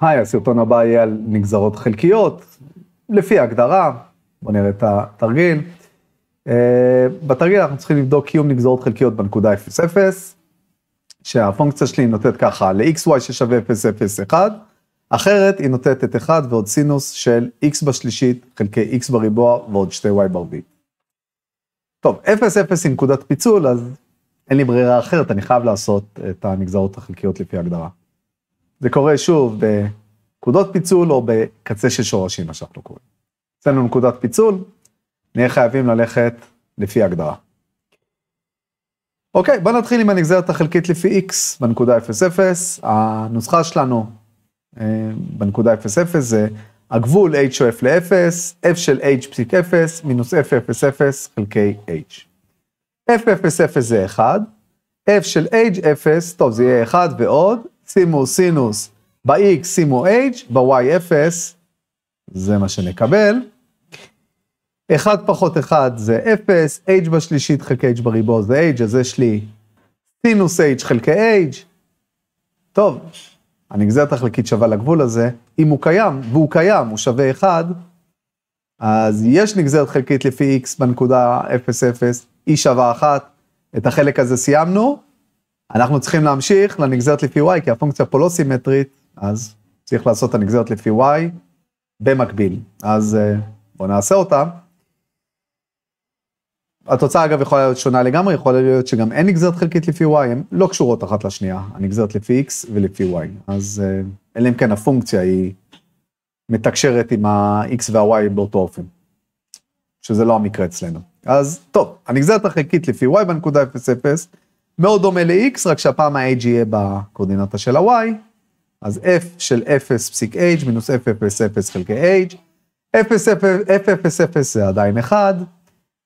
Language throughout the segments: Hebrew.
היי, הסרטון הבא יהיה על נגזרות חלקיות, לפי ההגדרה, בואו נראה את התרגיל. Uh, בתרגיל אנחנו צריכים לבדוק קיום נגזרות חלקיות בנקודה 0,0, שהפונקציה שלי נותנת ככה ל-xy ששווה 0,0,1, אחרת היא נותנת את 1 ועוד סינוס של x בשלישית חלקי x בריבוע ועוד 2y ברביעית. טוב, 0,0 היא נקודת פיצול, אז אין לי ברירה אחרת, אני חייב לעשות את הנגזרות החלקיות לפי ההגדרה. זה קורה שוב בנקודות פיצול או בקצה של שורשים, מה שאנחנו קוראים. אצלנו נקודת פיצול, נהיה חייבים ללכת לפי הגדרה. אוקיי, בוא נתחיל עם הנגזרת החלקית לפי x בנקודה 0,0. הנוסחה שלנו אה, בנקודה 0,0 זה הגבול h שואף ל-0, f של h פסיק 0, מינוס f 0, 0 חלקי h. f0,0 זה 1, f של h 0, טוב זה יהיה 1 ועוד, שימו סינוס ב-x, שימו h, ב-y 0, זה מה שנקבל. 1 פחות 1 זה 0, h בשלישית חלקי h בריבוע זה h, אז יש לי סינוס h חלקי h. טוב, הנגזרת החלקית שווה לגבול הזה, אם הוא קיים, והוא קיים, הוא שווה 1, אז יש נגזרת חלקית לפי x בנקודה 0, 0, היא שווה 1, את החלק הזה סיימנו, אנחנו צריכים להמשיך לנגזרת לפי y, כי הפונקציה פה לא סימטרית, אז צריך לעשות את הנגזרת לפי y במקביל. אז אה, בואו נעשה אותה. התוצאה אגב יכולה להיות שונה לגמרי, יכולה להיות שגם אין נגזרת חלקית לפי y, הן לא קשורות אחת לשנייה, הנגזרת לפי x ולפי y. אז אה, אלא אם כן הפונקציה היא מתקשרת עם ה-x וה-y באותו אופן, שזה לא המקרה אצלנו. אז טוב, הנגזרת החלקית לפי y בנקודה 0, 0, מאוד דומה ל-X, רק שהפעם ה-H יהיה בקורדינטה של ה-Y, אז F של 0.H מינוס 0.0 חלקי H, 0.0 זה עדיין 1,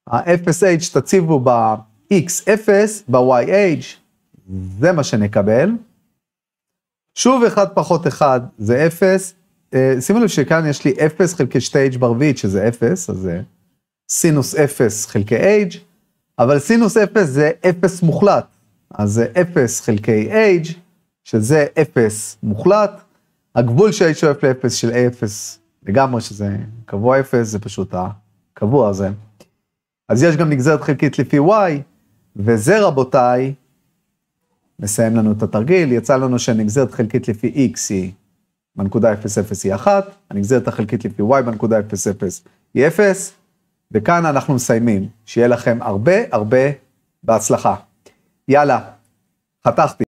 ה 0 h תציבו ב-X0, ב-YH, זה מה שנקבל. שוב 1 פחות 1 זה 0, אה, שימו לב שכאן יש לי 0 חלקי 2H ברביעית, שזה 0, אז זה סינוס 0 חלקי H, אבל סינוס 0 זה 0 מוחלט, אז זה 0 חלקי h, שזה 0 מוחלט. הגבול ש-h שואף ל-0 של a0 לגמרי, שזה קבוע 0, זה פשוט הקבוע הזה. אז יש גם נגזרת חלקית לפי y, וזה רבותיי, מסיים לנו את התרגיל, יצא לנו שהנגזרת חלקית לפי x היא בנקודה 0, 0 היא 1, הנגזרת החלקית לפי y בנקודה 0, 0 היא 0, וכאן אנחנו מסיימים. שיהיה לכם הרבה הרבה בהצלחה. יאללה, חתכתי.